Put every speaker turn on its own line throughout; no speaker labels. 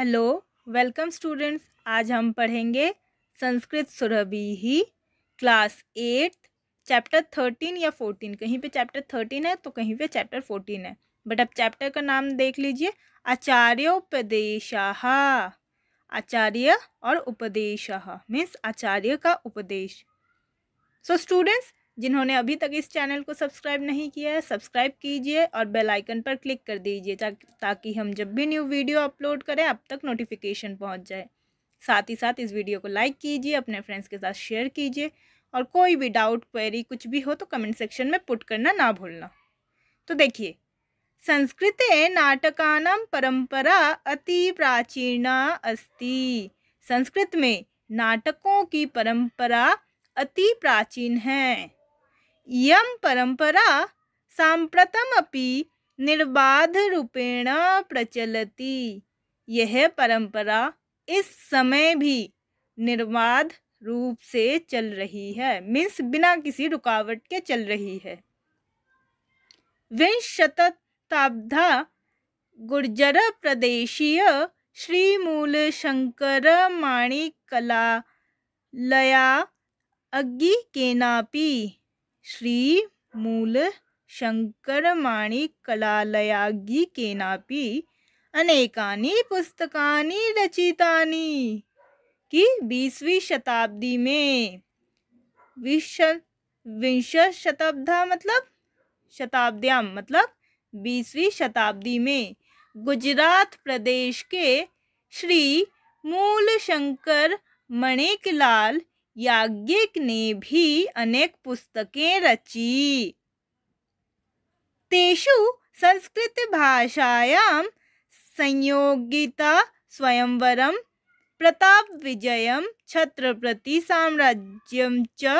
Hello welcome students आज हम पढ़ेंगे संस्कृत सुरभि ही क्लास एट चैप्टर थर्टीन या फोर्टीन कहीं पे चैप्टर थर्टीन है तो कहीं पे चैप्टर फोर्टीन है बट अब चैप्टर का नाम देख लीजिए आचार्योपदेशाह आचार्य और उपदेश मीन्स आचार्य का उपदेश सो स्टूडेंट्स जिन्होंने अभी तक इस चैनल को सब्सक्राइब नहीं किया है सब्सक्राइब कीजिए और बेल आइकन पर क्लिक कर दीजिए ताकि हम जब भी न्यू वीडियो अपलोड करें आप तक नोटिफिकेशन पहुंच जाए साथ ही साथ इस वीडियो को लाइक कीजिए अपने फ्रेंड्स के साथ शेयर कीजिए और कोई भी डाउट क्वेरी कुछ भी हो तो कमेंट सेक्शन में पुट करना ना भूलना तो देखिए संस्कृत नाटकान परम्परा अति प्राचीना अस्ति संस्कृत में नाटकों की परंपरा अति प्राचीन है इयं परम्परा निर्बाध निर्बाधरूपेण प्रचलती यह परंपरा इस समय भी निर्बाध रूप से चल रही है मीन्स बिना किसी रुकावट के चल रही है विंश गुर्जर प्रदेशीय श्रीमूल शंकर माणिकला लया अग्गी केनापी श्री मूल शङ्करमाणि के अनेका पुस्तका रचिता कि बीसवीं शताब्दी में विश विंश शताब्दा मतलब शताब्द्याम मतलब बीसवीं शताब्दी में गुजरात प्रदेश के श्री मूल शंकर मणिकलाल याज्ञिक ने भी अनेक पुस्तकें रची तेषु संस्कृतभाषायां संयोगिता प्रताप विजय छत्रपति च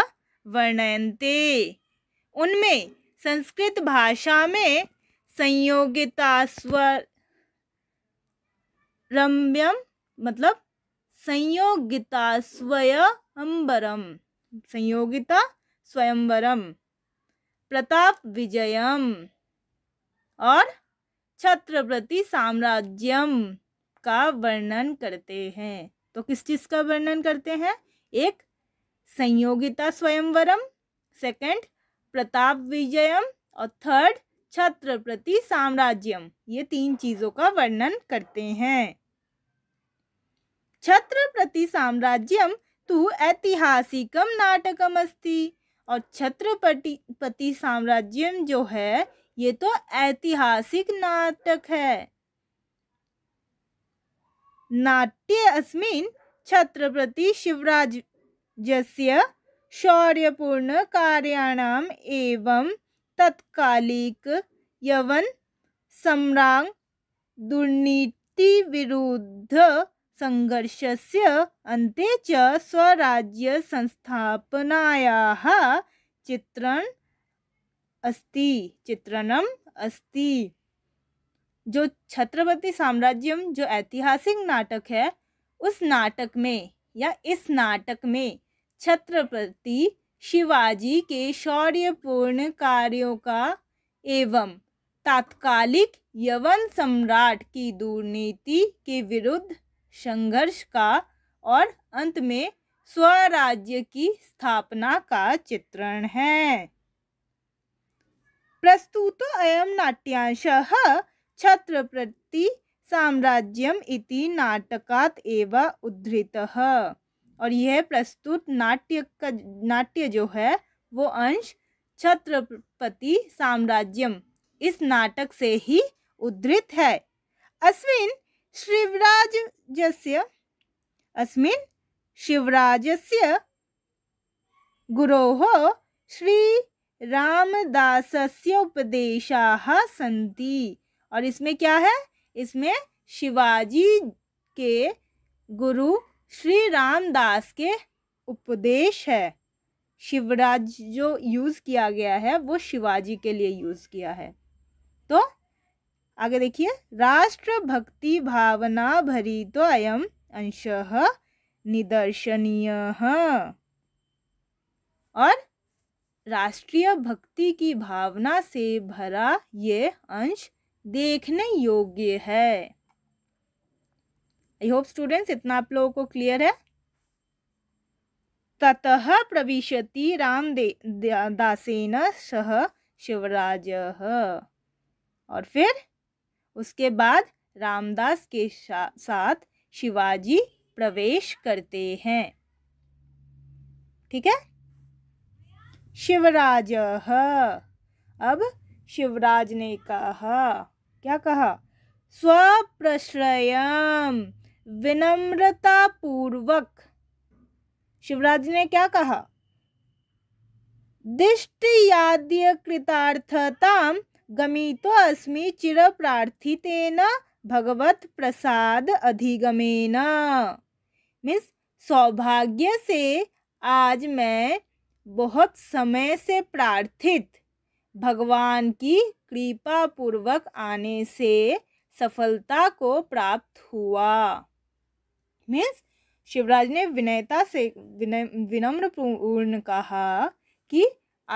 वर्णयते उनमें संस्कृत भाषा में संयोगिता स्वर रम्यम मतलब संयोगिता स्वय अंबरम संयोगिता स्वयंवरम प्रताप विजयम और छत्रप्रति साम्राज्यम का वर्णन करते हैं तो किस चीज़ का वर्णन करते हैं एक संयोगिता स्वयंवरम सेकंड प्रताप विजयम और थर्ड छत्रप्रति साम्राज्यम ये तीन चीज़ों का वर्णन करते हैं छत्रप्रति साम्राज्यम तो ऐतिहासिक नाटकम अस्ति और छत्रपति पति साम्राज्यम जो है ये तो ऐतिहासिक नाटक है नाट्य अस्मिन् छत्रपति शिवराज शौर्यपूर्ण कार्याणाम एवं तत्कालिक यवन सम्रांग दुर्नीति विरुद्ध संघर्षस्य अन्ते च संस्थापनायाः चित्रण अस्ति चित्रणम् अस्ति जो छत्रपति साम्राज्यम जो ऐतिहासिक नाटक है उस नाटक में या इस नाटक में छत्रपति शिवाजी के शौर्यपूर्ण कार्यों का एवं तात्कालिक यवन सम्राट की दुर्नीति के विरुद्ध संघर्ष का और अंत में स्वराज्य की स्थापना का चित्रण है प्रस्तुत अयम नाट्यांश छत्रपति साम्राज्यम इति नाटकात एव उद्धृत और यह प्रस्तुत नाट्य का नाट्य जो है वो अंश छत्रपति साम्राज्यम इस नाटक से ही उद्धृत है अश्विन शिवराज अस्म अस्मिन् शिवराजस्य गुरोः श्रीरामदासस्य उपदेशाः सन्ति और इसमें क्या है इसमें शिवाजी के गुरु श्री रामदास के उपदेश है शिवराज जो यूज़ किया गया है वो शिवाजी के लिए यूज़ किया है तो आगे देखिए राष्ट्र भक्ति भावना भरी तो अयम अंश निदर्शनीय और राष्ट्रीय भक्ति की भावना से भरा ये अंश देखने योग्य है आई होप स्टूडेंट्स इतना आप लोगों को क्लियर है ततः प्रविशति राम दे, दासेन सह शिवराज और फिर उसके बाद रामदास के साथ शिवाजी प्रवेश करते हैं ठीक है शिवराज हाँ। अब शिवराज ने कहा क्या कहा स्वप्रश्रय विनम्रता पूर्वक शिवराज ने क्या कहा दिष्ट याद्य कृतार्थताम गमितोऽस्मि चिरप्रार्थितेन भगवत प्रसाद अधिगमेन मीन्स सौभाग्य से आज मैं बहुत समय से प्रार्थित भगवान की कृपा पूर्वक आने से सफलता को प्राप्त हुआ मीन्स शिवराज ने विनयता से विनम्र पूर्ण कहा कि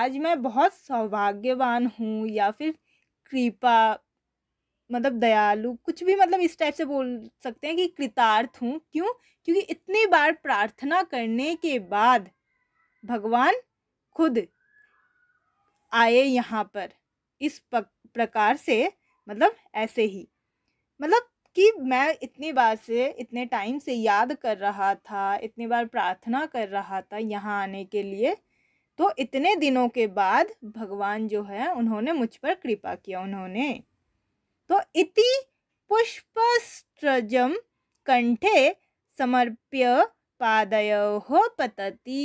आज मैं बहुत सौभाग्यवान हूँ या फिर कृपा मतलब दयालु कुछ भी मतलब इस टाइप से बोल सकते हैं कि कृतार्थ हूँ क्यों क्योंकि इतनी बार प्रार्थना करने के बाद भगवान खुद आए यहाँ पर इस प्रकार से मतलब ऐसे ही मतलब कि मैं इतनी बार से इतने टाइम से याद कर रहा था इतनी बार प्रार्थना कर रहा था यहाँ आने के लिए तो इतने दिनों के बाद भगवान जो है उन्होंने मुझ पर कृपा किया उन्होंने तो इति पुष्पस्त्रजम कंठे समर्प्य हो पतती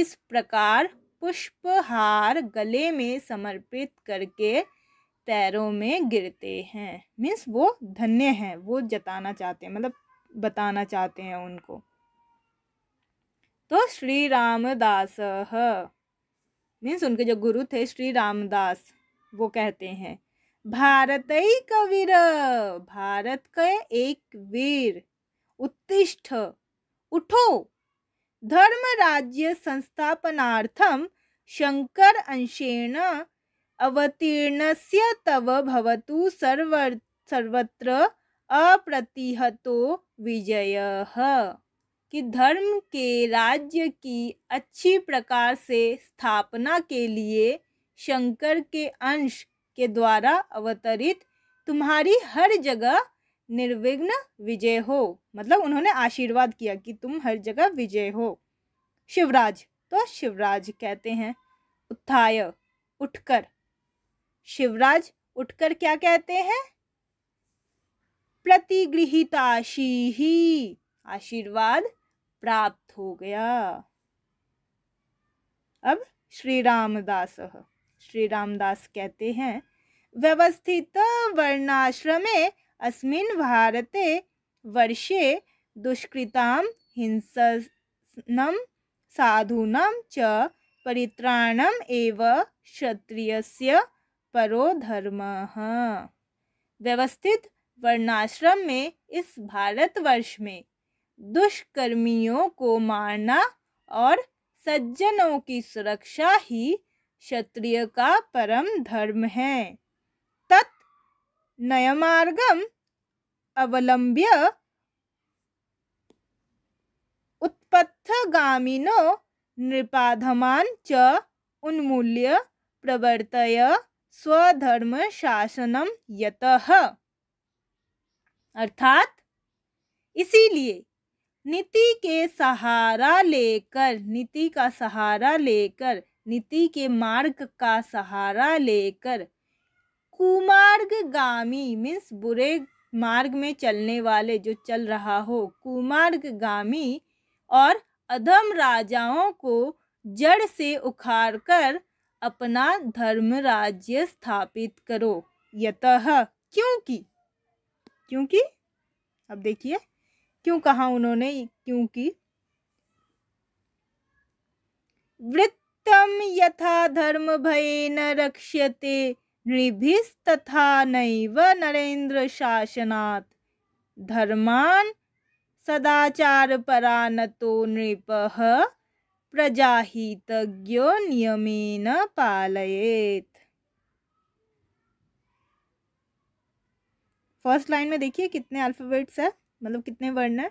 इस प्रकार पुष्पहार गले में समर्पित करके पैरों में गिरते हैं मीन्स वो धन्य हैं वो जताना चाहते हैं मतलब बताना चाहते हैं उनको तो श्री रामदास मीन्स उनके जो गुरु थे श्री रामदास वो कहते हैं भारत कवीर भारत का एक वीर उत्तिष्ठ उठो धर्म राज्य संस्थापनार्थम शंकर अंशेण अवतीर्णस्य तव भवतु सर्व सर्वत्र अप्रतिहतो विजयः कि धर्म के राज्य की अच्छी प्रकार से स्थापना के लिए शंकर के अंश के द्वारा अवतरित तुम्हारी हर जगह निर्विघ्न विजय हो मतलब उन्होंने आशीर्वाद किया कि तुम हर जगह विजय हो शिवराज तो शिवराज कहते हैं उत्थाय उठकर शिवराज उठकर क्या कहते हैं प्रतिगृहिताशी ही आशीर्वाद प्राप्त हो गया अब श्री रामदास श्री रामदास कहते हैं व्यवस्थित वर्णाश्रमे अस्मिन भारते वर्षे दुष्कृताम हिंसनम साधुना च परित्राणम एव क्षत्रियस्य परो धर्म व्यवस्थित वर्णाश्रम में इस भारतवर्ष में दुष्कर्मियों को मारना और सज्जनों की सुरक्षा ही क्षत्रिय का परम धर्म है तत् नयमार्गम अवलंब्य उत्पत्थगामिनो नृपाधमान च उन्मूल्य प्रवर्तय स्वधर्म शासनम यतः अर्थात इसीलिए नीति के सहारा लेकर नीति का सहारा लेकर नीति के मार्ग का सहारा लेकर कुमार्गामी मीन्स बुरे मार्ग में चलने वाले जो चल रहा हो कुमार्गामी और अधम राजाओं को जड़ से उखाड़ कर अपना धर्म राज्य स्थापित करो यतः क्योंकि क्योंकि अब देखिए क्यों कहा उन्होंने क्योंकि वृत्तम यथा धर्म भय न रक्ष्यते तथा नैव नरेंद्र शासनात् धर्मान सदाचार तो नृप प्रजाहितज्ञो नियमेन पालयेत फर्स्ट लाइन में देखिए कितने अल्फ़ाबेट्स है मतलब कितने वर्ण है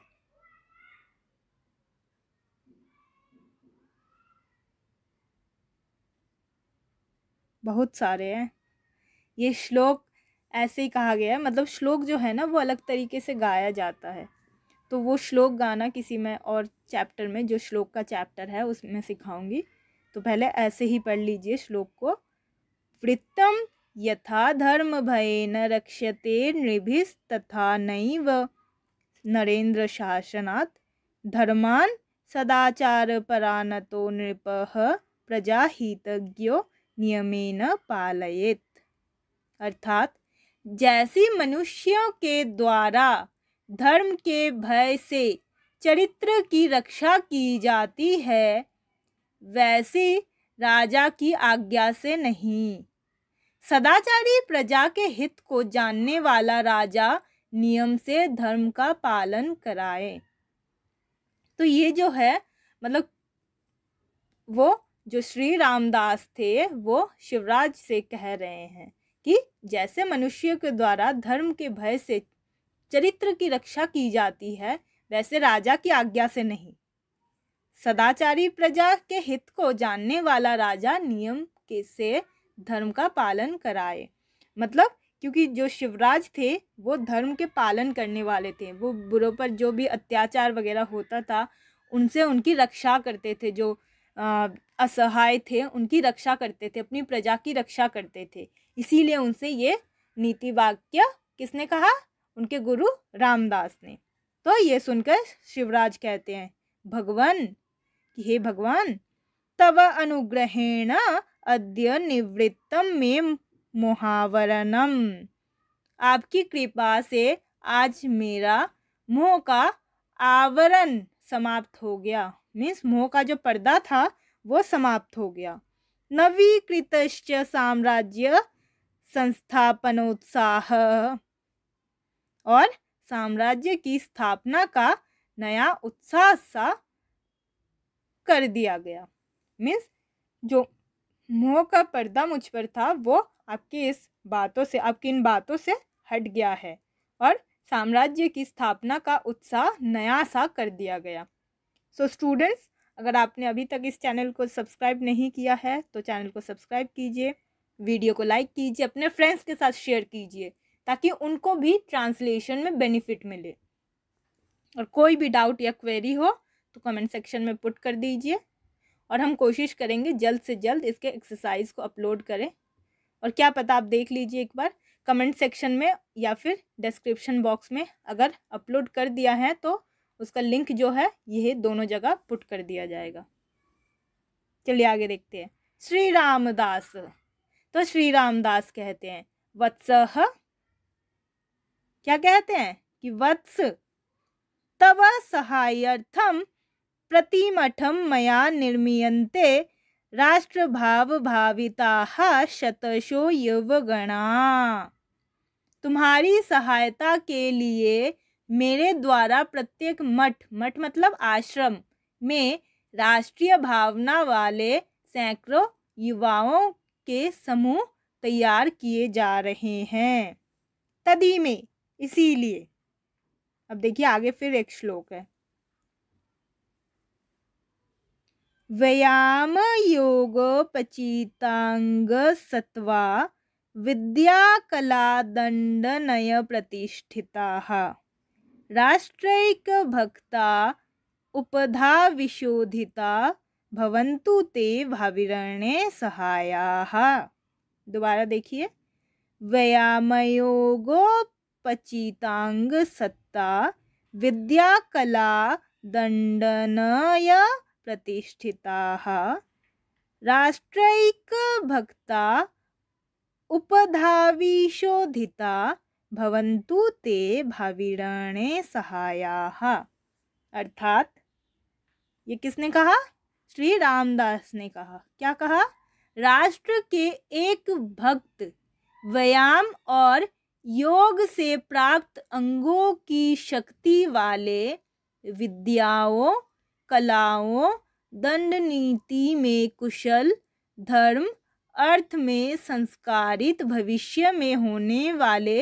बहुत सारे हैं ये श्लोक ऐसे ही कहा गया है मतलब श्लोक जो है ना वो अलग तरीके से गाया जाता है तो वो श्लोक गाना किसी में और चैप्टर में जो श्लोक का चैप्टर है उसमें सिखाऊंगी तो पहले ऐसे ही पढ़ लीजिए श्लोक को वृत्तम यथा धर्म भय न रक्षते तथा नैव नरेंद्र शासनात् सदाचार सदाचारपरानतो नृपः प्रजाहितज्ञो नियमेन पालयेत अर्थात जैसी मनुष्यों के द्वारा धर्म के भय से चरित्र की रक्षा की जाती है वैसे राजा की आज्ञा से नहीं सदाचारी प्रजा के हित को जानने वाला राजा नियम से धर्म का पालन कराए तो ये जो है मतलब वो जो श्री रामदास थे वो शिवराज से कह रहे हैं कि जैसे मनुष्य के द्वारा धर्म के भय से चरित्र की रक्षा की जाती है वैसे राजा की आज्ञा से नहीं सदाचारी प्रजा के हित को जानने वाला राजा नियम के से धर्म का पालन कराए मतलब क्योंकि जो शिवराज थे वो धर्म के पालन करने वाले थे वो बुरों पर जो भी अत्याचार वगैरह होता था उनसे उनकी रक्षा करते थे जो आ, असहाय थे उनकी रक्षा करते थे अपनी प्रजा की रक्षा करते थे इसीलिए उनसे ये नीति वाक्य किसने कहा उनके गुरु रामदास ने तो ये सुनकर शिवराज कहते हैं भगवान कि हे भगवान तव अनुग्रहेण अद्य निवृत्तम में मुहावरनम आपकी कृपा से आज मेरा मोह का आवरण समाप्त हो गया मीन्स मोह का जो पर्दा था वो समाप्त हो गया नवीकृत साम्राज्य संस्थापनोत्साह और साम्राज्य की स्थापना का नया उत्साह सा कर दिया गया मीन्स जो मोह का पर्दा मुझ पर था वो आपकी इस बातों से आपकी इन बातों से हट गया है और साम्राज्य की स्थापना का उत्साह नया सा कर दिया गया सो so स्टूडेंट्स अगर आपने अभी तक इस चैनल को सब्सक्राइब नहीं किया है तो चैनल को सब्सक्राइब कीजिए वीडियो को लाइक कीजिए अपने फ्रेंड्स के साथ शेयर कीजिए ताकि उनको भी ट्रांसलेशन में बेनिफिट मिले और कोई भी डाउट या क्वेरी हो तो कमेंट सेक्शन में पुट कर दीजिए और हम कोशिश करेंगे जल्द से जल्द इसके एक्सरसाइज को अपलोड करें और क्या पता आप देख लीजिए एक बार कमेंट सेक्शन में या फिर डिस्क्रिप्शन बॉक्स में अगर अपलोड कर दिया है तो उसका लिंक जो है यह दोनों जगह पुट कर दिया जाएगा चलिए आगे देखते हैं श्री रामदास तो श्री रामदास कहते हैं वत्स क्या कहते हैं कि वत्स तव सहायर्थम प्रतिमठम मया निर्मीयते राष्ट्र भाव भाविता शतशो युवगणा तुम्हारी सहायता के लिए मेरे द्वारा प्रत्येक मठ मठ मतलब आश्रम में राष्ट्रीय भावना वाले सैकड़ों युवाओं के समूह तैयार किए जा रहे हैं तदी में इसीलिए अब देखिए आगे फिर एक श्लोक है व्यायाम योग पचितांग सत्वा भक्ता उपधा विशोधिता भवंतु ते भाविरणे सहाया दोबारा देखिए व्यायामयोगो पचितांग सत्ता कला दंडनय प्रतिष्ठिता राष्ट्रैकभक्ता उपधाविशोधिता भवन्तु ते भाविरणे सहायाः अर्थात ये किसने कहा श्री रामदास ने कहा क्या कहा राष्ट्र के एक भक्त व्यायाम और योग से प्राप्त अंगों की शक्ति वाले विद्याओं कलाओं दंड नीति में कुशल धर्म अर्थ में संस्कारित भविष्य में होने वाले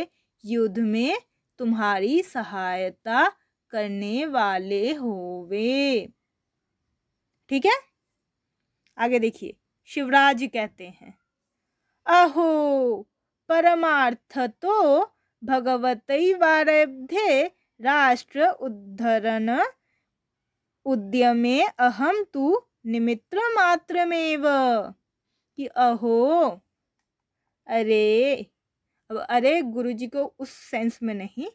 युद्ध में तुम्हारी सहायता करने वाले होवे ठीक है आगे देखिए शिवराज कहते हैं अहो परमार्थ तो भगवत वारब्धे राष्ट्र उद्धरण उद्यमे अहम तु निमित्रमात्रमेव कि अहो अरे अब अरे गुरु जी को उस सेंस में नहीं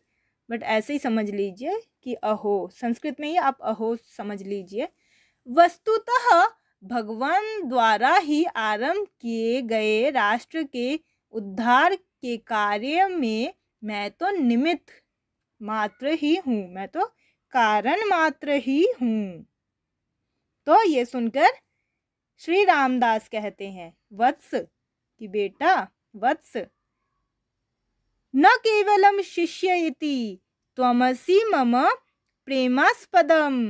बट ऐसे ही समझ लीजिए कि अहो संस्कृत में ही आप अहो समझ लीजिए वस्तुतः भगवान द्वारा ही आरंभ किए गए राष्ट्र के उद्धार के कार्य में मैं तो निमित्त मात्र ही हूँ मैं तो कारण मात्र ही हूँ तो ये सुनकर श्री रामदास कहते हैं वत्स कि बेटा वत्स न केवलम शिष्य इति त्वमसि मम प्रेमास्पदम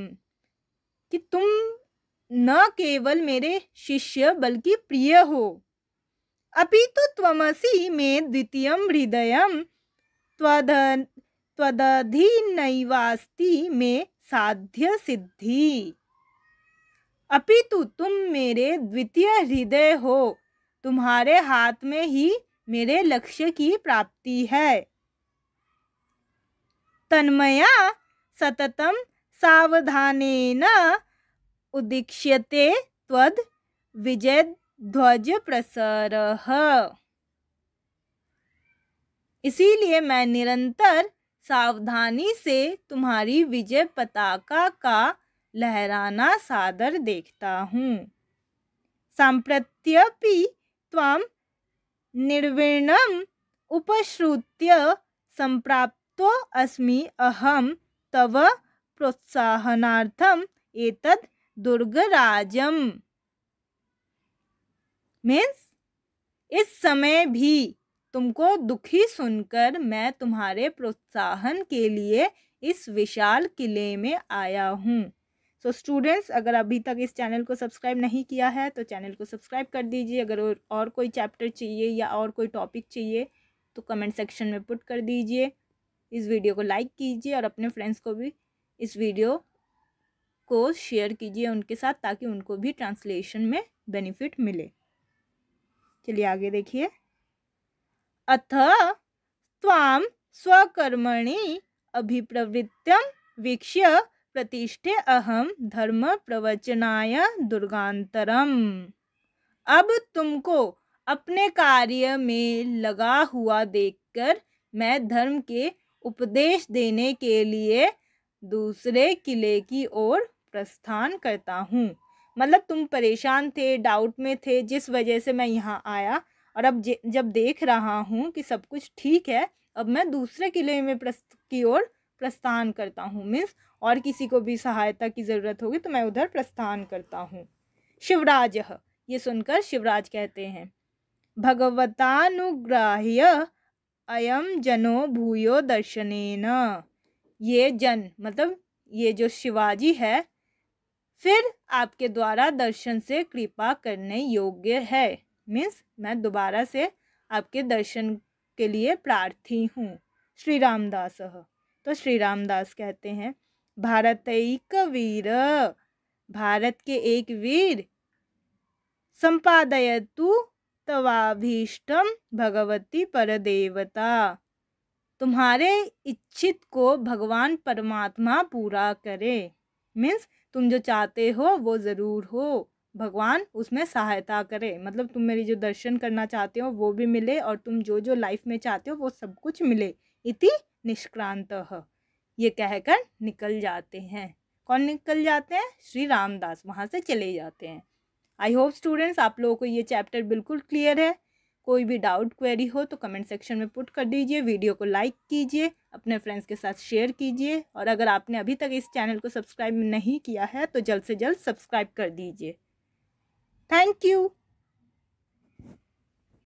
कि तुम न केवल मेरे शिष्य बल्कि प्रिय हो अपितु तो त्वमसि मे द्वितीय हृदय त्वदधीनैवास्ति मे साध्य सिद्धि अपितु तुम मेरे द्वितीय हृदय हो तुम्हारे हाथ में ही मेरे लक्ष्य की प्राप्ति है तन्मया सततम सावधानेन उदीक्ष्यते त्वद विजय ध्वज प्रसर इसीलिए मैं निरंतर सावधानी से तुम्हारी विजय पताका का लहराना सादर देखता हूँ सांप्रत्यपि तम निर्विण्णम् उपश्रुत्य सम्प्राप्तो अस्मि अहम तव प्रोत्साहनार्थम एतद् दुर्गराजम मीन्स इस समय भी तुमको दुखी सुनकर मैं तुम्हारे प्रोत्साहन के लिए इस विशाल किले में आया हूँ सो स्टूडेंट्स अगर अभी तक इस चैनल को सब्सक्राइब नहीं किया है तो चैनल को सब्सक्राइब कर दीजिए अगर और कोई चैप्टर चाहिए या और कोई टॉपिक चाहिए तो कमेंट सेक्शन में पुट कर दीजिए इस वीडियो को लाइक कीजिए और अपने फ्रेंड्स को भी इस वीडियो को शेयर कीजिए उनके साथ ताकि उनको भी ट्रांसलेशन में बेनिफिट मिले चलिए आगे देखिए अथ ताम स्वकर्मणि अभिप्रवृत्त्यं वीक्ष्य प्रतिष्ठे अहम धर्म प्रवचनाय दुर्गांतरम अब तुमको अपने कार्य में लगा हुआ देखकर मैं धर्म के उपदेश देने के लिए दूसरे किले की ओर प्रस्थान करता हूँ मतलब तुम परेशान थे डाउट में थे जिस वजह से मैं यहाँ आया और अब जब देख रहा हूँ कि सब कुछ ठीक है अब मैं दूसरे किले में प्रस्त की ओर प्रस्थान करता हूँ मीन्स और किसी को भी सहायता की ज़रूरत होगी तो मैं उधर प्रस्थान करता हूँ शिवराज ये सुनकर शिवराज कहते हैं भगवतानुग्राह्य अयम जनो भूयो दर्शनेन ये जन मतलब ये जो शिवाजी है फिर आपके द्वारा दर्शन से कृपा करने योग्य है मीन्स मैं दोबारा से आपके दर्शन के लिए प्रार्थी हूँ श्री रामदास तो श्री रामदास कहते हैं भारत एक वीर भारत के एक वीर संपादय तू तवाभीष्टम भगवती पर देवता तुम्हारे इच्छित को भगवान परमात्मा पूरा करे मीन्स तुम जो चाहते हो वो ज़रूर हो भगवान उसमें सहायता करे मतलब तुम मेरी जो दर्शन करना चाहते हो वो भी मिले और तुम जो जो लाइफ में चाहते हो वो सब कुछ मिले इति निष्क्रांत ये कहकर निकल जाते हैं कौन निकल जाते हैं श्री रामदास वहाँ से चले जाते हैं आई होप स्टूडेंट्स आप लोगों को ये चैप्टर बिल्कुल क्लियर है कोई भी डाउट क्वेरी हो तो कमेंट सेक्शन में पुट कर दीजिए वीडियो को लाइक कीजिए अपने फ्रेंड्स के साथ शेयर कीजिए और अगर आपने अभी तक इस चैनल को सब्सक्राइब नहीं किया है तो जल्द से जल्द सब्सक्राइब कर दीजिए Thank you.